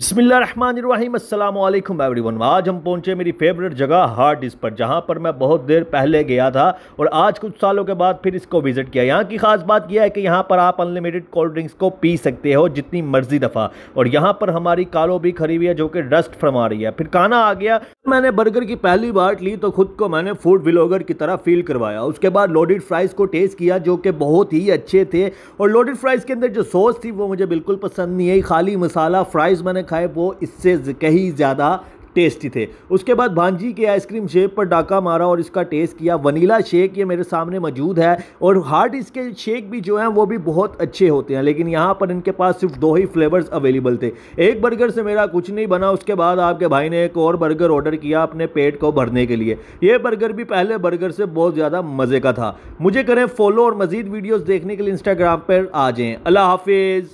बसमिलकुम every one आज हम पहुंचे मेरी फेवरेट जगह हार्ड डिस्क पर जहां पर मैं बहुत देर पहले गया था और आज कुछ सालों के बाद फिर इसको विज़िट किया यहां की ख़ास बात यह है कि यहां पर आप अनलिमिटेड कोल्ड ड्रिंक्स को पी सकते हो जितनी मर्जी दफ़ा और यहां पर हमारी कालो भी खरी हुई है जो कि डस्ट फरमा रही है फिर खाना आ गया मैंने बर्गर की पहली बार ली तो खुद को मैंने फूड ब्लॉगर की तरह फील करवाया उसके बाद लोडेड फ्राइज़ को टेस्ट किया जो कि बहुत ही अच्छे थे और लोडेड फ्राइज़ के अंदर जो सॉस थी वो मुझे बिल्कुल पसंद नहीं आई खाली मसाला फ्राइज़ मैंने खाए वो इससे कहीं ज़्यादा टेस्टी थे उसके बाद भांजी के आइसक्रीम शेक पर डाका मारा और इसका टेस्ट किया वनीला शेक ये मेरे सामने मौजूद है और हार्ड इसके शेक भी जो हैं वो भी बहुत अच्छे होते हैं लेकिन यहाँ पर इनके पास सिर्फ दो ही फ्लेवर्स अवेलेबल थे एक बर्गर से मेरा कुछ नहीं बना उसके बाद आपके भाई ने एक और बर्गर ऑर्डर किया अपने पेट को भरने के लिए ये बर्गर भी पहले बर्गर से बहुत ज़्यादा मज़े का था मुझे करें फॉलो और मज़ीद वीडियोज़ देखने के लिए इंस्टाग्राम पर आ जाएँ अल्लाह हाफिज़